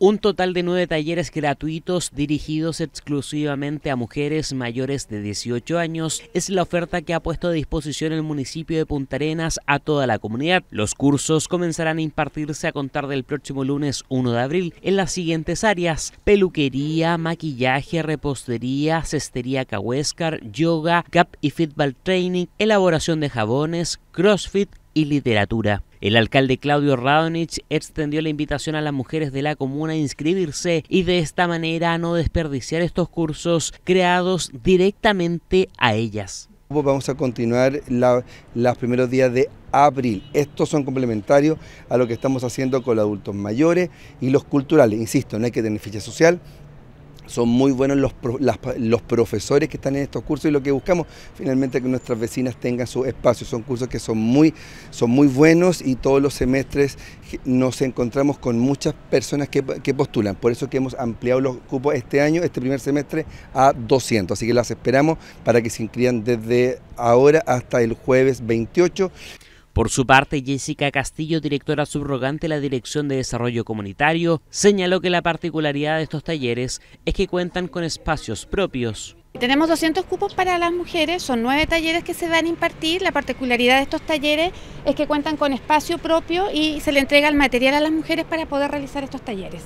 Un total de nueve talleres gratuitos dirigidos exclusivamente a mujeres mayores de 18 años es la oferta que ha puesto a disposición el municipio de Punta Arenas a toda la comunidad. Los cursos comenzarán a impartirse a contar del próximo lunes 1 de abril en las siguientes áreas: peluquería, maquillaje, repostería, cestería cahuéscar, yoga, gap y fitball training, elaboración de jabones, crossfit, y Literatura. El alcalde Claudio Radonich extendió la invitación a las mujeres de la comuna a inscribirse y de esta manera no desperdiciar estos cursos creados directamente a ellas. Vamos a continuar los primeros días de abril. Estos son complementarios a lo que estamos haciendo con los adultos mayores y los culturales. Insisto, no hay que tener ficha social, son muy buenos los, profesores que están en estos cursos y lo que buscamos finalmente que nuestras vecinas tengan su espacio. Son cursos que son muy, son muy buenos y todos los semestres nos encontramos con muchas personas que, que postulan. Por eso que hemos ampliado los cupos este año, este primer semestre, a 200. Así que las esperamos para que se inscriban desde ahora hasta el jueves 28. Por su parte, Jessica Castillo, directora subrogante de la Dirección de Desarrollo Comunitario, señaló que la particularidad de estos talleres es que cuentan con espacios propios. Tenemos 200 cupos para las mujeres, son nueve talleres que se van a impartir. La particularidad de estos talleres es que cuentan con espacio propio y se le entrega el material a las mujeres para poder realizar estos talleres.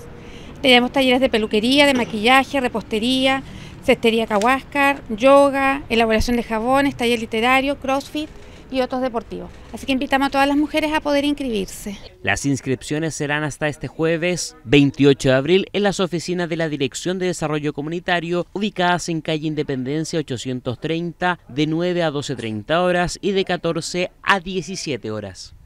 Tenemos talleres de peluquería, de maquillaje, repostería, cestería cahuáscar, yoga, elaboración de jabones, taller literario, crossfit y otros deportivos. Así que invitamos a todas las mujeres a poder inscribirse. Las inscripciones serán hasta este jueves 28 de abril en las oficinas de la Dirección de Desarrollo Comunitario ubicadas en calle Independencia 830 de 9 a 12.30 horas y de 14 a 17 horas.